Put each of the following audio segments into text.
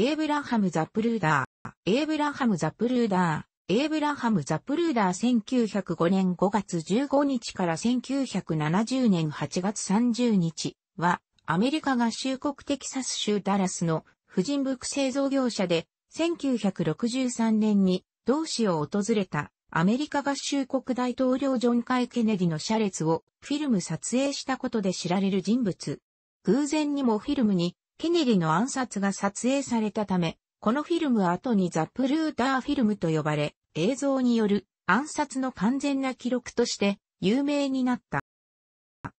エイブラハム・ザ・プルーダー、エイブラハム・ザ・プルーダー、エイブラハム・ザ・プルーダー1905年5月15日から1970年8月30日は、アメリカ合衆国テキサス州ダラスの婦人服製造業者で、1963年に同市を訪れたアメリカ合衆国大統領ジョン・カイ・ケネディの車列をフィルム撮影したことで知られる人物。偶然にもフィルムにケネディの暗殺が撮影されたため、このフィルムは後にザ・プルーターフィルムと呼ばれ、映像による暗殺の完全な記録として有名になった。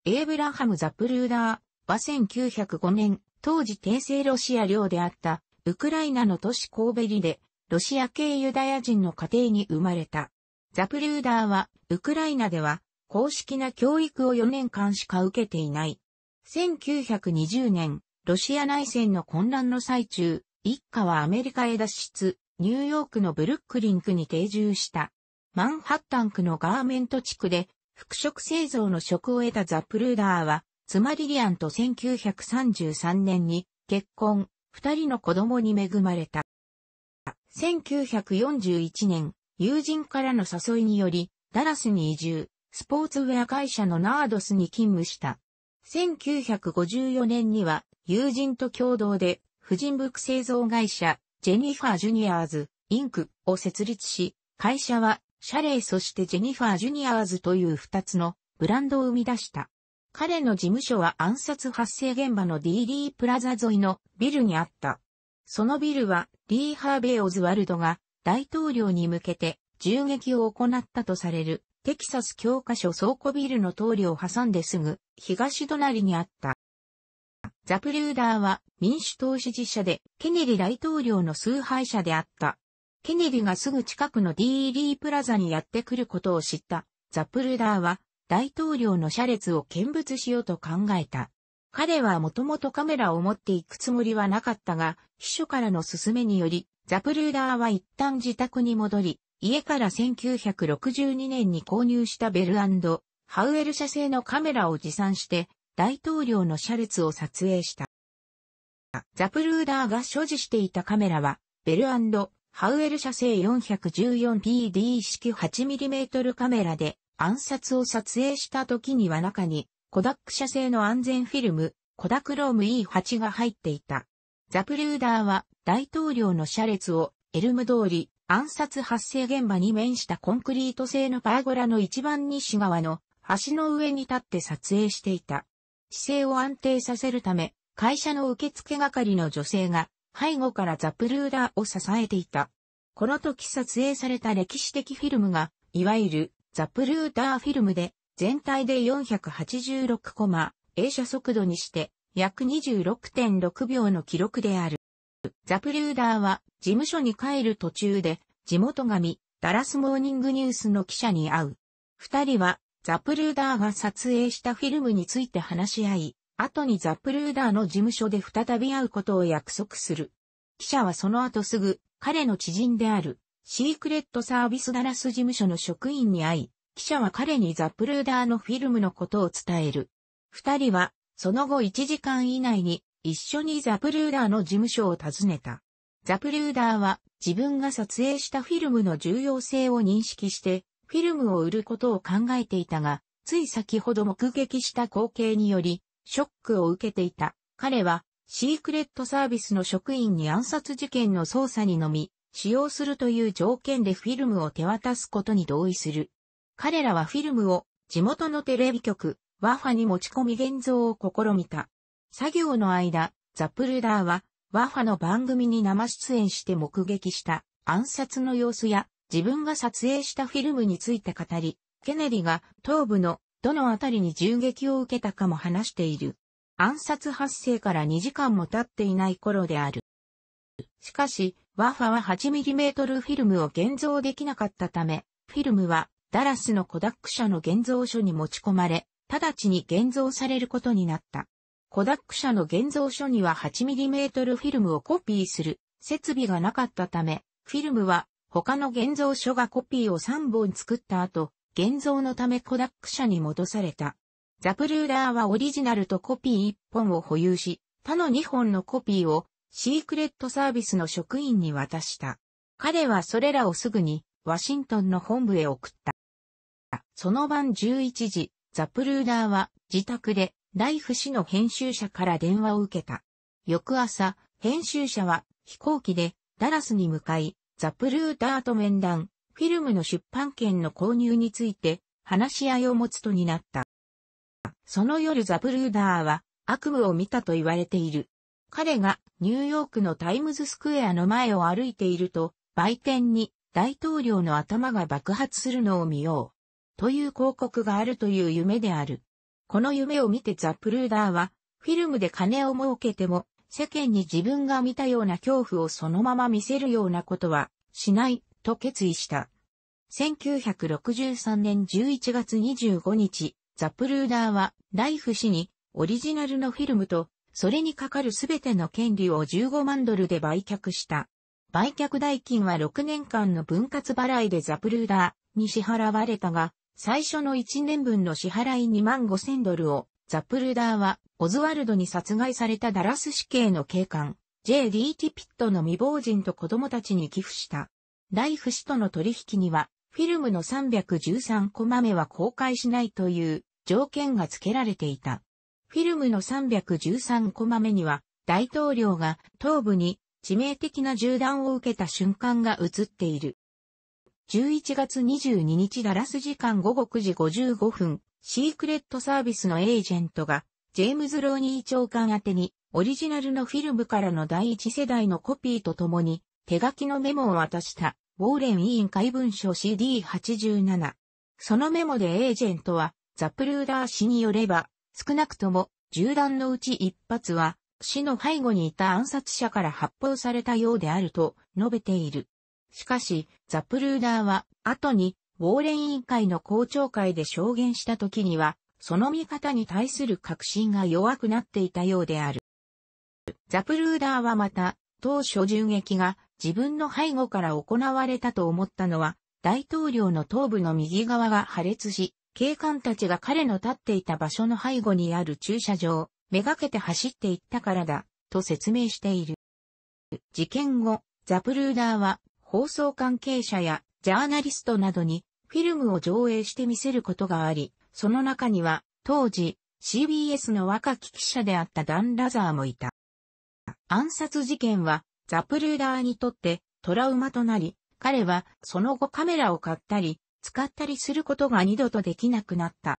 エイブラハム・ザ・プルーダーは1905年、当時帝政ロシア領であったウクライナの都市コーベリで、ロシア系ユダヤ人の家庭に生まれた。ザ・プルーダーは、ウクライナでは、公式な教育を4年間しか受けていない。1920年、ロシア内戦の混乱の最中、一家はアメリカへ脱出、ニューヨークのブルックリン区に定住した。マンハッタン区のガーメント地区で、服飾製造の職を得たザ・プルーダーは、妻リリアンと1933年に結婚、二人の子供に恵まれた。1941年、友人からの誘いにより、ダラスに移住、スポーツウェア会社のナードスに勤務した。1954年には、友人と共同で、婦人服製造会社、ジェニファー・ジュニアーズ、インクを設立し、会社は、シャレイそしてジェニファー・ジュニアーズという二つのブランドを生み出した。彼の事務所は暗殺発生現場の DD プラザ沿いのビルにあった。そのビルは、リー・ハーベイ・オズワルドが大統領に向けて銃撃を行ったとされるテキサス教科書倉庫ビルの通りを挟んですぐ東隣にあった。ザプルーダーは民主党支持者で、ケネディ大統領の崇拝者であった。ケネディがすぐ近くの DED プラザにやってくることを知ったザプルーダーは大統領の車列を見物しようと考えた。彼はもともとカメラを持っていくつもりはなかったが、秘書からの勧めにより、ザプルーダーは一旦自宅に戻り、家から1962年に購入したベルハウエル社製のカメラを持参して、大統領の車列を撮影した。ザプルーダーが所持していたカメラは、ベルハウエル社製 414PD 式 8mm カメラで暗殺を撮影した時には中に、コダック社製の安全フィルム、コダクローム E8 が入っていた。ザプルーダーは大統領の車列をエルム通り暗殺発生現場に面したコンクリート製のパーゴラの一番西側の橋の上に立って撮影していた。姿勢を安定させるため、会社の受付係の女性が背後からザプルーダーを支えていた。この時撮影された歴史的フィルムが、いわゆるザプルーダーフィルムで、全体で486コマ、映写速度にして、約26.6秒の記録である。ザプルーダーは、事務所に帰る途中で、地元紙、ダラスモーニングニュースの記者に会う。二人は、ザプルーダーが撮影したフィルムについて話し合い、後にザプルーダーの事務所で再び会うことを約束する。記者はその後すぐ、彼の知人である、シークレットサービスダラス事務所の職員に会い、記者は彼にザプルーダーのフィルムのことを伝える。二人は、その後1時間以内に、一緒にザプルーダーの事務所を訪ねた。ザプルーダーは、自分が撮影したフィルムの重要性を認識して、フィルムを売ることを考えていたが、つい先ほど目撃した光景により、ショックを受けていた。彼は、シークレットサービスの職員に暗殺事件の捜査にのみ、使用するという条件でフィルムを手渡すことに同意する。彼らはフィルムを地元のテレビ局、ワファに持ち込み現像を試みた。作業の間、ザプルダーは、ワファの番組に生出演して目撃した暗殺の様子や自分が撮影したフィルムについて語り、ケネディが頭部のどのあたりに銃撃を受けたかも話している。暗殺発生から2時間も経っていない頃である。しかし、ワファは 8mm フィルムを現像できなかったため、フィルムはダラスのコダック社の現像所に持ち込まれ、直ちに現像されることになった。コダック社の現像所には 8mm フィルムをコピーする設備がなかったため、フィルムは他の現像書がコピーを3本作った後、現像のためコダック社に戻された。ザプルーダーはオリジナルとコピー1本を保有し、他の2本のコピーをシークレットサービスの職員に渡した。彼はそれらをすぐにワシントンの本部へ送った。その晩11時、ザプルーダーは自宅でライフ氏の編集者から電話を受けた。翌朝、編集者は飛行機でダラスに向かい、ザ・プルーターと面談、フィルムの出版権の購入について話し合いを持つとになった。その夜ザ・プルーダーは悪夢を見たと言われている。彼がニューヨークのタイムズスクエアの前を歩いていると、売店に大統領の頭が爆発するのを見よう。という広告があるという夢である。この夢を見てザ・プルーダーは、フィルムで金を儲けても世間に自分が見たような恐怖をそのまま見せるようなことはしないと決意した。1963年11月25日、ザ・プルーダーはライフ氏にオリジナルのフィルムとそれにかかるすべての権利を15万ドルで売却した。売却代金は6年間の分割払いでザ・プルーダーに支払われたが、最初の1年分の支払い2万5千ドルをザプルダーは、オズワルドに殺害されたダラス死刑の警官、J.D. ティピットの未亡人と子供たちに寄付した。ライフ氏との取引には、フィルムの313コマ目は公開しないという条件が付けられていた。フィルムの313コマ目には、大統領が頭部に致命的な銃弾を受けた瞬間が映っている。11月22日ダラス時間午後9時55分、シークレットサービスのエージェントが、ジェームズ・ローニー長官宛に、オリジナルのフィルムからの第一世代のコピーとともに、手書きのメモを渡した、ウォーレン委員会文書 CD87。そのメモでエージェントは、ザプルーダー氏によれば、少なくとも、銃弾のうち一発は、死の背後にいた暗殺者から発砲されたようであると述べている。しかし、ザプルーダーは、後に、ウォーレン委員会の公聴会で証言した時には、その見方に対する確信が弱くなっていたようである。ザプルーダーはまた、当初銃撃が自分の背後から行われたと思ったのは、大統領の頭部の右側が破裂し、警官たちが彼の立っていた場所の背後にある駐車場、めがけて走っていったからだ、と説明している。事件後、ザプルーダーは放送関係者やジャーナリストなどにフィルムを上映して見せることがあり、その中には、当時、CBS の若き記者であったダン・ラザーもいた。暗殺事件は、ザプルーダーにとってトラウマとなり、彼はその後カメラを買ったり、使ったりすることが二度とできなくなった。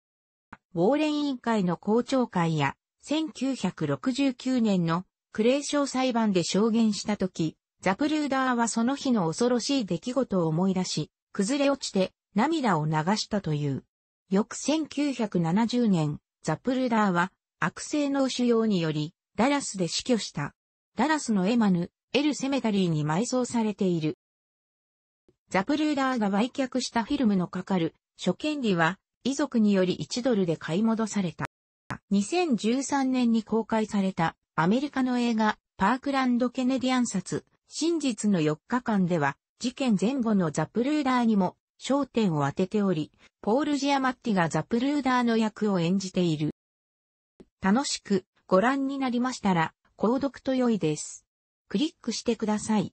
ウォーレン委員会の公聴会や、1969年のクレーショー裁判で証言したとき、ザプルーダーはその日の恐ろしい出来事を思い出し、崩れ落ちて涙を流したという。翌1970年、ザプルダーは悪性脳腫瘍によりダラスで死去した。ダラスのエマヌ、エル・セメタリーに埋葬されている。ザプルダーが売却したフィルムのかかる初権利は遺族により1ドルで買い戻された。2013年に公開されたアメリカの映画パークランド・ケネディ暗殺真実の4日間では事件前後のザプルーダーにも焦点を当てており、ポール・ジアマッティがザプルーダーの役を演じている。楽しくご覧になりましたら、購読と良いです。クリックしてください。